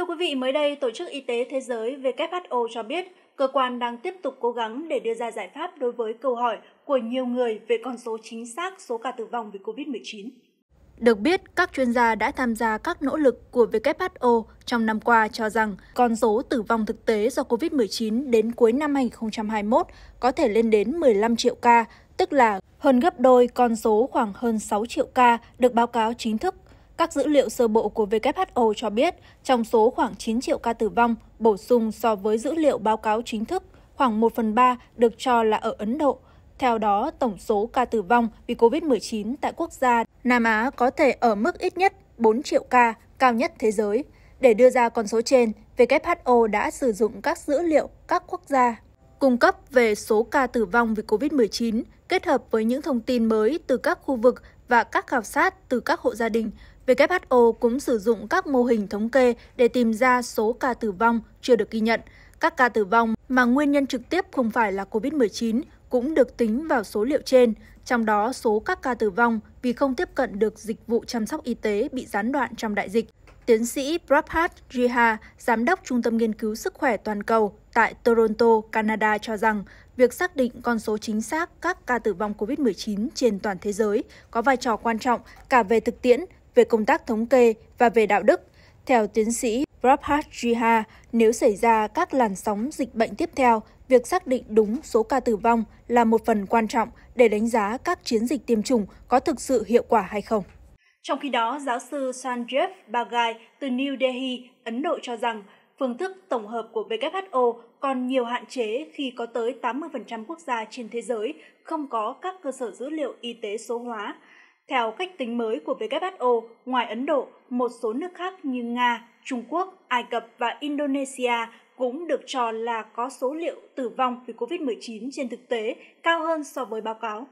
Thưa quý vị, mới đây, Tổ chức Y tế Thế giới WHO cho biết cơ quan đang tiếp tục cố gắng để đưa ra giải pháp đối với câu hỏi của nhiều người về con số chính xác số ca tử vong vì COVID-19. Được biết, các chuyên gia đã tham gia các nỗ lực của WHO trong năm qua cho rằng con số tử vong thực tế do COVID-19 đến cuối năm 2021 có thể lên đến 15 triệu ca, tức là hơn gấp đôi con số khoảng hơn 6 triệu ca được báo cáo chính thức các dữ liệu sơ bộ của WHO cho biết, trong số khoảng 9 triệu ca tử vong bổ sung so với dữ liệu báo cáo chính thức, khoảng 1 phần 3 được cho là ở Ấn Độ. Theo đó, tổng số ca tử vong vì COVID-19 tại quốc gia Nam Á có thể ở mức ít nhất 4 triệu ca, cao nhất thế giới. Để đưa ra con số trên, WHO đã sử dụng các dữ liệu các quốc gia cung cấp về số ca tử vong vì COVID-19 kết hợp với những thông tin mới từ các khu vực và các khảo sát từ các hộ gia đình WHO cũng sử dụng các mô hình thống kê để tìm ra số ca tử vong chưa được ghi nhận. Các ca tử vong mà nguyên nhân trực tiếp không phải là COVID-19 cũng được tính vào số liệu trên, trong đó số các ca tử vong vì không tiếp cận được dịch vụ chăm sóc y tế bị gián đoạn trong đại dịch. Tiến sĩ Prabhat Jha, giám đốc Trung tâm Nghiên cứu Sức khỏe Toàn cầu tại Toronto, Canada cho rằng việc xác định con số chính xác các ca tử vong COVID-19 trên toàn thế giới có vai trò quan trọng cả về thực tiễn về công tác thống kê và về đạo đức. Theo tiến sĩ Prabhat Jha, nếu xảy ra các làn sóng dịch bệnh tiếp theo, việc xác định đúng số ca tử vong là một phần quan trọng để đánh giá các chiến dịch tiêm chủng có thực sự hiệu quả hay không. Trong khi đó, giáo sư Sanjeev Bagai từ New Delhi, Ấn Độ cho rằng phương thức tổng hợp của WHO còn nhiều hạn chế khi có tới 80% quốc gia trên thế giới không có các cơ sở dữ liệu y tế số hóa. Theo cách tính mới của WHO, ngoài Ấn Độ, một số nước khác như Nga, Trung Quốc, Ai Cập và Indonesia cũng được cho là có số liệu tử vong vì COVID-19 trên thực tế cao hơn so với báo cáo.